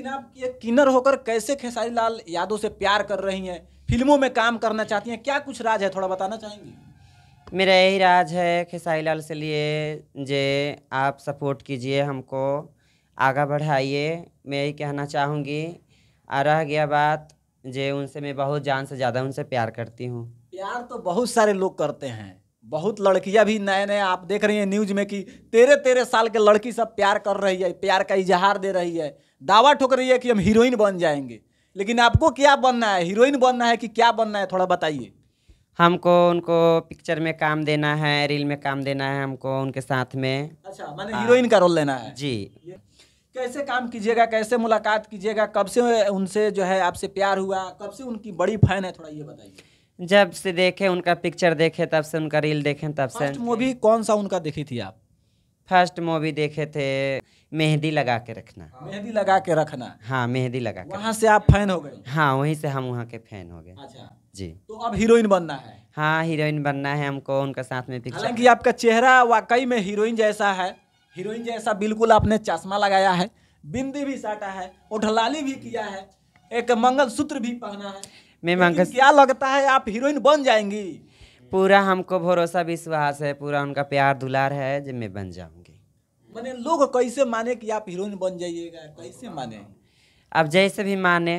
लेकिन आप ये किन्नर होकर कैसे खेसारी लाल यादव से प्यार कर रही हैं फिल्मों में काम करना चाहती हैं क्या कुछ राज है थोड़ा बताना चाहेंगी मेरा यही राज है खेसारी लाल से लिए जे आप सपोर्ट कीजिए हमको आगा बढ़ाइए मैं यही कहना चाहूँगी रह गया बात जे उनसे मैं बहुत जान से ज़्यादा उनसे प्यार करती हूँ प्यार तो बहुत सारे लोग करते हैं बहुत लड़कियां भी नए नए आप देख रही हैं न्यूज में कि तेरह तेरह साल के लड़की सब प्यार कर रही है प्यार का इजहार दे रही है दावा ठोक रही है कि हम हीरोइन बन जाएंगे लेकिन आपको क्या बनना है हीरोइन बनना है कि क्या बनना है थोड़ा बताइए हमको उनको पिक्चर में काम देना है रील में काम देना है हमको उनके साथ में अच्छा मैंने हाँ। हीरोइन का रोल लेना है जी कैसे काम कीजिएगा कैसे मुलाकात कीजिएगा कब से उनसे जो है आपसे प्यार हुआ कब से उनकी बड़ी फैन है थोड़ा ये बताइए जब से देखे उनका पिक्चर देखे तब से उनका रील देखे तब से मूवी कौन सा उनका देखी थी आप फर्स्ट मूवी देखे थे मेहंदी लगा के रखना हाँ, मेहंदी लगा के रखना हाँ मेहंदी लगा के वहाँ से आप फैन हो गए हाँ वहीं से हम वहाँ के फैन हो गए अच्छा जी तो अब हीरोइन बनना है हाँ हीरोइन बनना है हमको उनका साथ में पिक्चर हालांकि आपका चेहरा वाकई में हीरोइन जैसा है हीरोइन जैसा बिल्कुल आपने चश्मा लगाया है बिंदी भी साटा है उठलाली भी किया है एक मंगल सूत्र भी पहना है मैं मंगल क्या लगता है आप हीरोइन बन जाएंगी पूरा हमको भरोसा विश्वास है पूरा उनका प्यार दुलार है जो मैं बन जाऊंगी मैंने लोग कैसे माने कि आप हीरोइन बन जाइएगा कैसे माने अब जैसे भी माने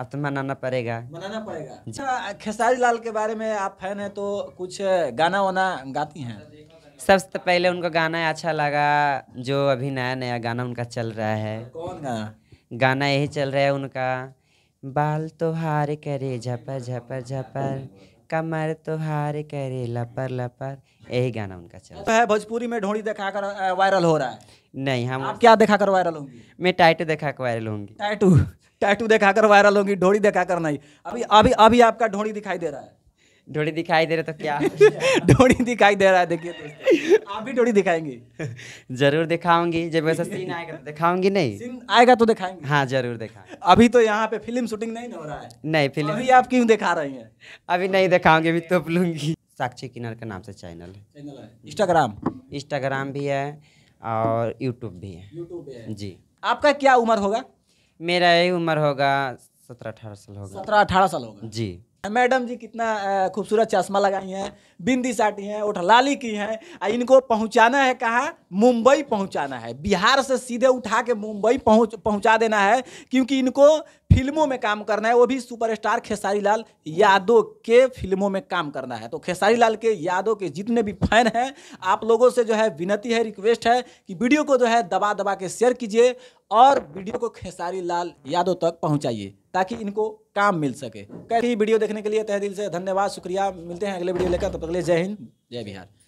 अब तो मनाना पड़ेगा मनाना पड़ेगा अच्छा खेसारी लाल के बारे में आप फैन है तो कुछ गाना वाना गाती हैं सबसे पहले उनका गाना अच्छा लगा जो अभी नया नया गाना उनका चल रहा है कौन गाना गाना यही चल रहा है उनका बाल तो हार करे झपर झपर झपर कमर तोहार करे लपर लपर यही गाना उनका चल तो है भोजपुरी में ढोड़ी दिखा कर वायरल हो रहा है नहीं हम आप क्या दिखा कर वायरल होंगी मैं टाइटू दिखा कर वायरल होंगी टाइटू टाइटू दिखा कर वायरल होंगी ढोड़ी दिखा कर नहीं अभी अभी अभी आपका ढोड़ी दिखाई दे रहा है ढोड़ी दिखाई दे रहे तो क्या ढोड़ी दिखाई दे रहा है देखिए आप भी ढोड़ी दिखाएंगे जरूर दिखाऊंगी जब वैसा सीन आएगा तो दिखाऊंगी नहीं सीन आएगा तो दिखाएंगे हाँ जरूर दिखा अभी तो यहाँ पे फिल्म शूटिंग नहीं हो रहा है नहीं फिल्म अभी आप क्यों दिखा रही हैं अभी नहीं दिखाऊंगी अभी तो लूंगी साक्षी किनार के नाम से चैनल है इंस्टाग्राम इंस्टाग्राम भी है और यूट्यूब भी है यूट्यूब है जी आपका क्या उम्र होगा मेरा यही उम्र होगा सत्रह अठारह साल होगा सत्रह अठारह साल होगा जी मैडम जी कितना खूबसूरत चश्मा लगाई हैं बिंदी साटी हैं उठलाली की हैं इनको पहुंचाना है कहाँ मुंबई पहुंचाना है बिहार से सीधे उठा के मुंबई पहुंच पहुंचा देना है क्योंकि इनको फिल्मों में काम करना है वो भी सुपरस्टार खेसारी लाल यादव के फिल्मों में काम करना है तो खेसारी लाल के यादव के जितने भी फैन हैं आप लोगों से जो है विनती है रिक्वेस्ट है कि वीडियो को जो है दबा दबा के शेयर कीजिए और वीडियो को खेसारी लाल यादव तक पहुँचाइए ताकि इनको काम मिल सके कैसे वीडियो देखने के लिए तहदिल दिल से धन्यवाद शुक्रिया मिलते हैं अगले वीडियो लेकर तब तक अगले जय हिंद जय बिहार